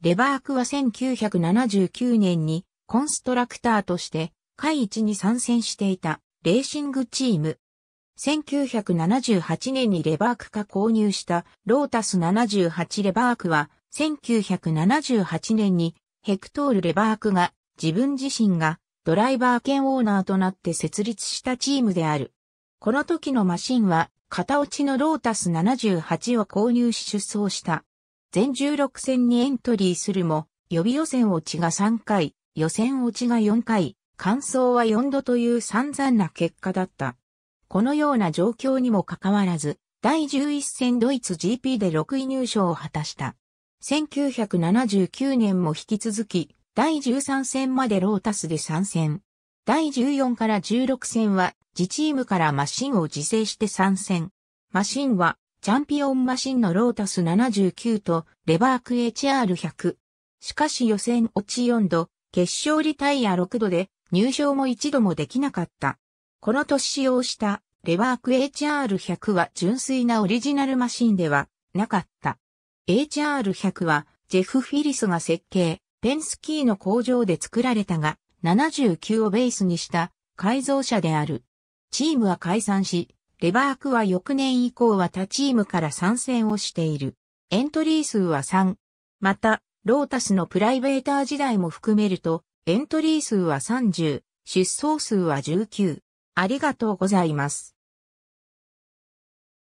レバークは1979年にコンストラクターとして会一に参戦していたレーシングチーム。1978年にレバークが購入したロータス78レバークは1978年にヘクトール・レバークが自分自身がドライバー兼オーナーとなって設立したチームである。この時のマシンは片落ちのロータス78を購入し出走した全16戦にエントリーするも、予備予選落ちが3回、予選落ちが4回、完走は4度という散々な結果だった。このような状況にもかかわらず、第11戦ドイツ GP で6位入賞を果たした。1979年も引き続き、第13戦までロータスで参戦。第14から16戦は、自チームからマシンを自制して参戦。マシンは、チャンピオンマシンのロータス79とレバーク HR100。しかし予選落ち4度、決勝リタイア6度で入賞も一度もできなかった。この年使用したレバーク HR100 は純粋なオリジナルマシンではなかった。HR100 はジェフ・フィリスが設計、ペンスキーの工場で作られたが79をベースにした改造車である。チームは解散し、レバークは翌年以降は他チームから参戦をしている。エントリー数は3。また、ロータスのプライベーター時代も含めると、エントリー数は30、出走数は19。ありがとうございます。